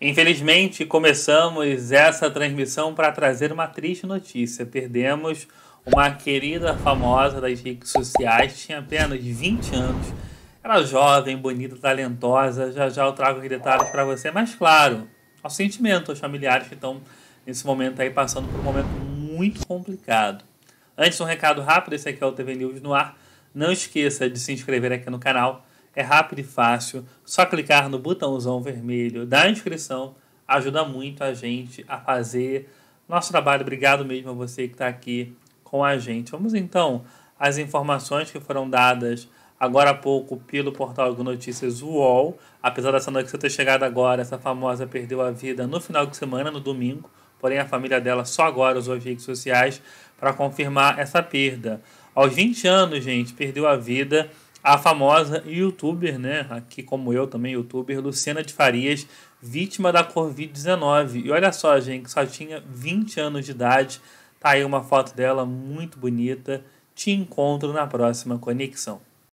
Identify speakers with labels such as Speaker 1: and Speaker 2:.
Speaker 1: Infelizmente, começamos essa transmissão para trazer uma triste notícia. Perdemos uma querida famosa das redes sociais, tinha apenas 20 anos. Era jovem, bonita, talentosa. Já já eu trago os detalhes para você, mas claro, ao sentimento, aos familiares que estão nesse momento aí passando por um momento muito complicado. Antes, um recado rápido: esse aqui é o TV News no ar. Não esqueça de se inscrever aqui no canal é rápido e fácil, só clicar no botãozão vermelho da inscrição ajuda muito a gente a fazer nosso trabalho. Obrigado mesmo a você que está aqui com a gente. Vamos então às informações que foram dadas agora há pouco pelo portal de notícias UOL. Apesar dessa notícia ter chegado agora, essa famosa perdeu a vida no final de semana, no domingo. Porém, a família dela só agora usou as redes sociais para confirmar essa perda. Aos 20 anos, gente, perdeu a vida a famosa youtuber, né, aqui como eu também youtuber, Luciana de Farias, vítima da Covid-19. E olha só, gente, só tinha 20 anos de idade. Tá aí uma foto dela muito bonita. Te encontro na próxima conexão.